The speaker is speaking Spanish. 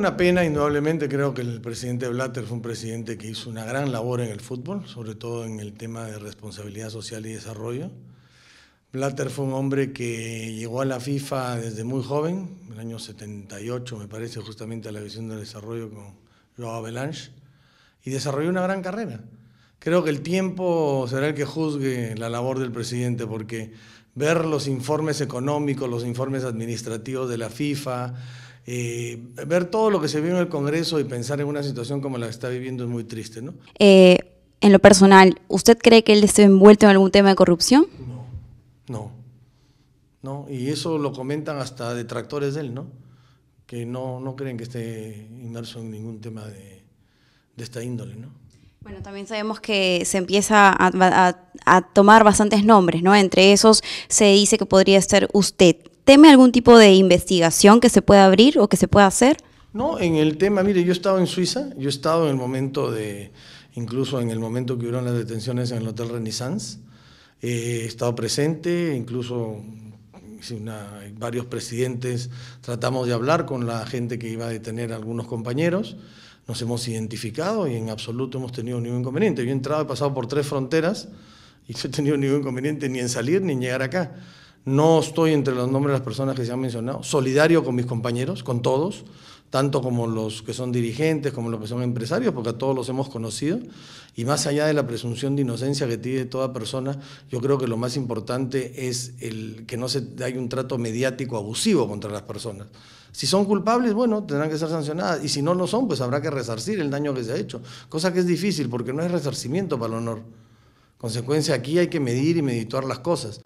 una pena, indudablemente. Creo que el presidente Blatter fue un presidente que hizo una gran labor en el fútbol, sobre todo en el tema de responsabilidad social y desarrollo. Blatter fue un hombre que llegó a la FIFA desde muy joven, en el año 78, me parece, justamente a la visión del desarrollo con Joao Avalanche, y desarrolló una gran carrera. Creo que el tiempo será el que juzgue la labor del presidente, porque ver los informes económicos, los informes administrativos de la FIFA, eh, ver todo lo que se vio en el Congreso y pensar en una situación como la que está viviendo es muy triste, ¿no? Eh, en lo personal, ¿usted cree que él esté envuelto en algún tema de corrupción? No, no, no, y eso lo comentan hasta detractores de él, ¿no? Que no, no creen que esté inmerso en ningún tema de, esta índole, ¿no? Bueno, también sabemos que se empieza a, a, tomar bastantes nombres, ¿no? Entre esos se dice que podría ser usted. ¿Teme algún tipo de investigación que se pueda abrir o que se pueda hacer? No, en el tema, mire, yo he estado en Suiza, yo he estado en el momento de, incluso en el momento que hubieron las detenciones en el Hotel Renaissance, eh, he estado presente, incluso una, varios presidentes tratamos de hablar con la gente que iba a detener a algunos compañeros, nos hemos identificado y en absoluto hemos tenido ningún inconveniente. Yo he entrado, he pasado por tres fronteras y no he tenido ningún inconveniente ni en salir ni en llegar acá. No estoy entre los nombres de las personas que se han mencionado. Solidario con mis compañeros, con todos, tanto como los que son dirigentes, como los que son empresarios, porque a todos los hemos conocido. Y más allá de la presunción de inocencia que tiene toda persona, yo creo que lo más importante es el que no se haya un trato mediático abusivo contra las personas. Si son culpables, bueno, tendrán que ser sancionadas. Y si no lo son, pues habrá que resarcir el daño que se ha hecho. Cosa que es difícil porque no es resarcimiento para el honor. Consecuencia, aquí hay que medir y meditar las cosas.